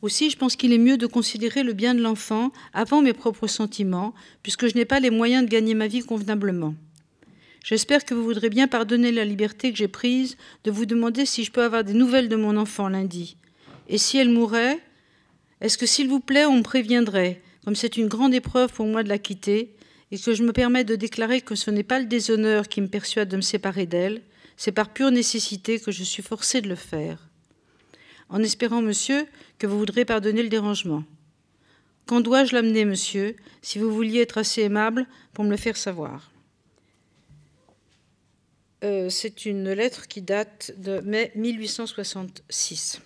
Aussi, je pense qu'il est mieux de considérer le bien de l'enfant avant mes propres sentiments, puisque je n'ai pas les moyens de gagner ma vie convenablement. J'espère que vous voudrez bien pardonner la liberté que j'ai prise de vous demander si je peux avoir des nouvelles de mon enfant lundi. Et si elle mourait, est-ce que s'il vous plaît, on me préviendrait, comme c'est une grande épreuve pour moi de la quitter, et que je me permets de déclarer que ce n'est pas le déshonneur qui me persuade de me séparer d'elle, c'est par pure nécessité que je suis forcée de le faire en espérant, monsieur, que vous voudrez pardonner le dérangement. Quand dois-je l'amener, monsieur, si vous vouliez être assez aimable pour me le faire savoir euh, C'est une lettre qui date de mai 1866.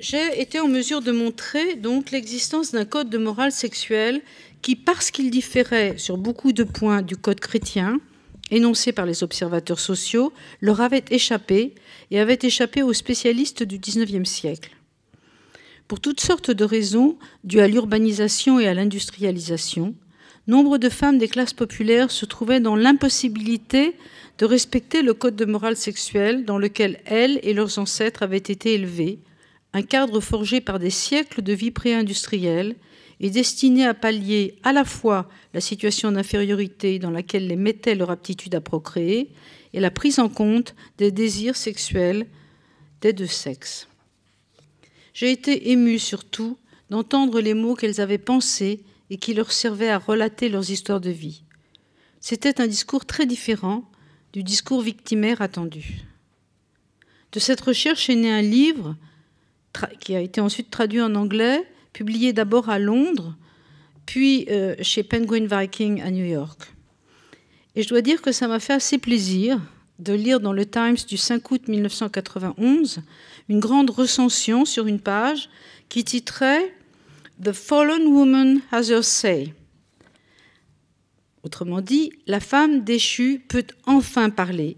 J'ai été en mesure de montrer donc l'existence d'un code de morale sexuelle qui, parce qu'il différait sur beaucoup de points du code chrétien, énoncés par les observateurs sociaux leur avaient échappé et avaient échappé aux spécialistes du XIXe siècle. Pour toutes sortes de raisons dues à l'urbanisation et à l'industrialisation, nombre de femmes des classes populaires se trouvaient dans l'impossibilité de respecter le code de morale sexuelle dans lequel elles et leurs ancêtres avaient été élevées, un cadre forgé par des siècles de vie pré-industrielle est destinée à pallier à la fois la situation d'infériorité dans laquelle les mettait leur aptitude à procréer et la prise en compte des désirs sexuels des deux sexes. J'ai été émue surtout d'entendre les mots qu'elles avaient pensés et qui leur servaient à relater leurs histoires de vie. C'était un discours très différent du discours victimaire attendu. De cette recherche est né un livre qui a été ensuite traduit en anglais publié d'abord à Londres, puis euh, chez Penguin Viking à New York. Et je dois dire que ça m'a fait assez plaisir de lire dans le Times du 5 août 1991 une grande recension sur une page qui titrait The Fallen Woman Has Her Say. Autrement dit, la femme déchue peut enfin parler.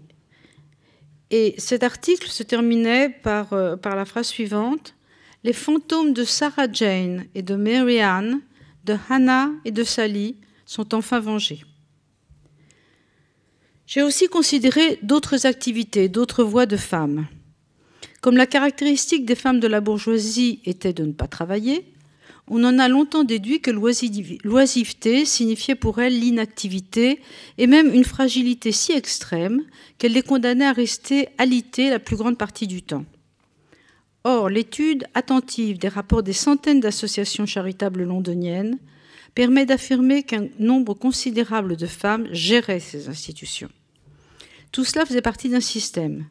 Et cet article se terminait par euh, la phrase suivante les fantômes de Sarah Jane et de Mary Ann, de Hannah et de Sally sont enfin vengés. J'ai aussi considéré d'autres activités, d'autres voies de femmes. Comme la caractéristique des femmes de la bourgeoisie était de ne pas travailler, on en a longtemps déduit que l'oisiveté signifiait pour elles l'inactivité et même une fragilité si extrême qu'elle les condamnait à rester alitées la plus grande partie du temps. Or, l'étude attentive des rapports des centaines d'associations charitables londoniennes permet d'affirmer qu'un nombre considérable de femmes géraient ces institutions. Tout cela faisait partie d'un système.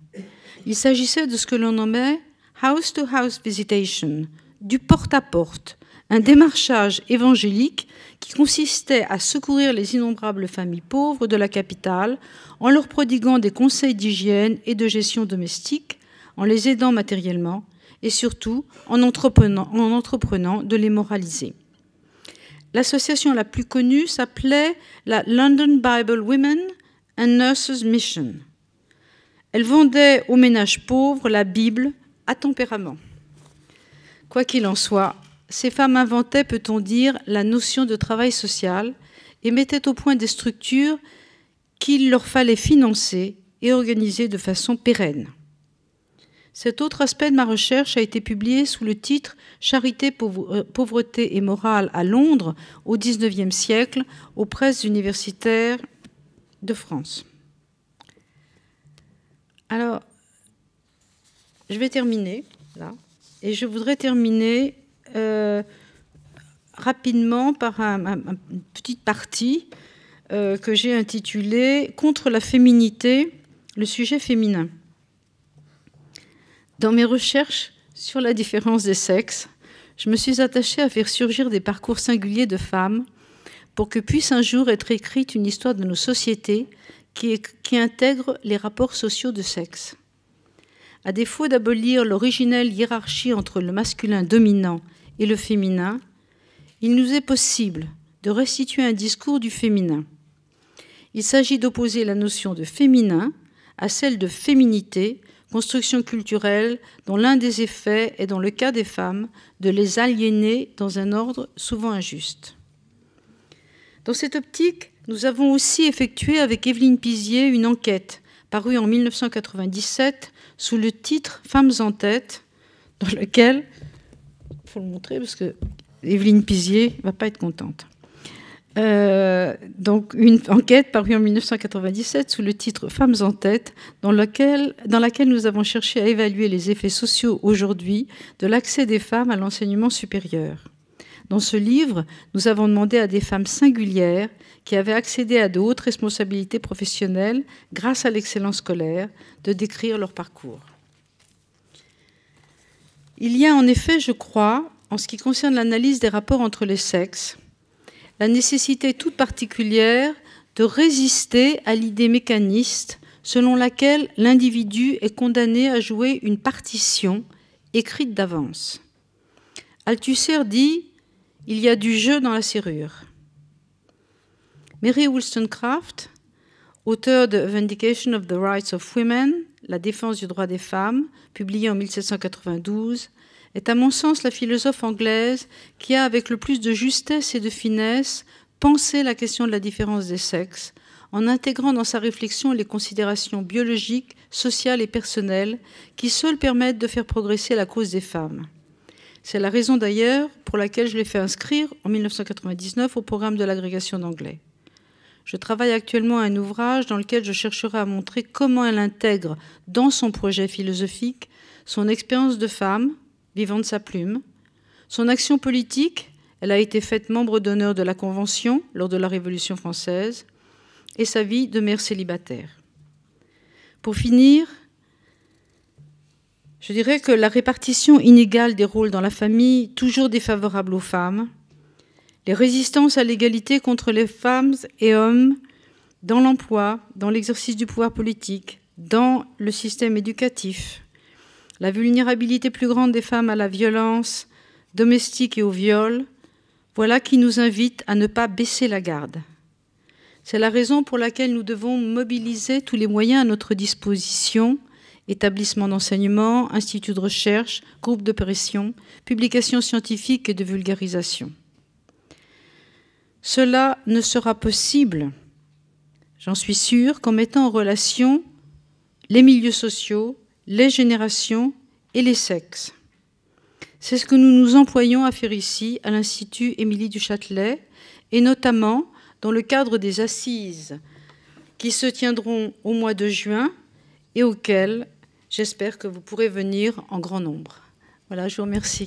Il s'agissait de ce que l'on nommait house-to-house visitation, du porte à -porte, un démarchage évangélique qui consistait à secourir les innombrables familles pauvres de la capitale en leur prodiguant des conseils d'hygiène et de gestion domestique, en les aidant matériellement et surtout en entreprenant, de les moraliser. L'association la plus connue s'appelait la London Bible Women and Nurses Mission. Elle vendait aux ménages pauvres la Bible à tempérament. Quoi qu'il en soit, ces femmes inventaient, peut-on dire, la notion de travail social et mettaient au point des structures qu'il leur fallait financer et organiser de façon pérenne. Cet autre aspect de ma recherche a été publié sous le titre Charité, euh, pauvreté et morale à Londres au XIXe siècle aux presses universitaires de France. Alors, je vais terminer là, et je voudrais terminer euh, rapidement par une petite partie euh, que j'ai intitulée Contre la féminité, le sujet féminin. Dans mes recherches sur la différence des sexes, je me suis attachée à faire surgir des parcours singuliers de femmes pour que puisse un jour être écrite une histoire de nos sociétés qui, intègre les rapports sociaux de sexe. À défaut d'abolir l'originelle hiérarchie entre le masculin dominant et le féminin, il nous est possible de restituer un discours du féminin. Il s'agit d'opposer la notion de féminin à celle de féminité construction culturelle dont l'un des effets est, dans le cas des femmes, de les aliéner dans un ordre souvent injuste. Dans cette optique, nous avons aussi effectué avec Evelyne Pizier une enquête parue en 1997 sous le titre Femmes en tête, dans lequel, il faut le montrer parce que Evelyne Pizier ne va pas être contente. Euh, donc une enquête parue en 1997 sous le titre Femmes en tête, dans, dans laquelle nous avons cherché à évaluer les effets sociaux aujourd'hui de l'accès des femmes à l'enseignement supérieur. Dans ce livre, nous avons demandé à des femmes singulières qui avaient accédé à de hautes responsabilités professionnelles grâce à l'excellence scolaire de décrire leur parcours. Il y a en effet, je crois, en ce qui concerne l'analyse des rapports entre les sexes, la nécessité toute particulière de résister à l'idée mécaniste selon laquelle l'individu est condamné à jouer une partition écrite d'avance. Althusser dit Il y a du jeu dans la serrure. Mary Wollstonecraft, auteur de Vindication of the Rights of Women, La défense du droit des femmes, publié en 1792, est à mon sens la philosophe anglaise qui a, avec le plus de justesse et de finesse, pensé la question de la différence des sexes, en intégrant dans sa réflexion les considérations biologiques, sociales et personnelles qui seules permettent de faire progresser la cause des femmes. C'est la raison d'ailleurs pour laquelle je l'ai fait inscrire en 1999 au programme de l'agrégation d'anglais. Je travaille actuellement à un ouvrage dans lequel je chercherai à montrer comment elle intègre dans son projet philosophique son expérience de femme, vivant de sa plume. Son action politique, elle a été faite membre d'honneur de la Convention lors de la Révolution française, et sa vie de mère célibataire. Pour finir, je dirais que la répartition inégale des rôles dans la famille, toujours défavorable aux femmes, les résistances à l'égalité contre les femmes et hommes dans l'emploi, dans l'exercice du pouvoir politique, dans le système éducatif, la vulnérabilité plus grande des femmes à la violence domestique et au viol, voilà qui nous invite à ne pas baisser la garde. C'est la raison pour laquelle nous devons mobiliser tous les moyens à notre disposition établissements d'enseignement, instituts de recherche, groupes de pression, publications scientifiques et de vulgarisation. Cela ne sera possible, j'en suis sûre, qu'en mettant en relation les milieux sociaux, les générations et les sexes. C'est ce que nous nous employons à faire ici à l'Institut Émilie du Châtelet et notamment dans le cadre des assises qui se tiendront au mois de juin et auxquelles j'espère que vous pourrez venir en grand nombre. Voilà, je vous remercie.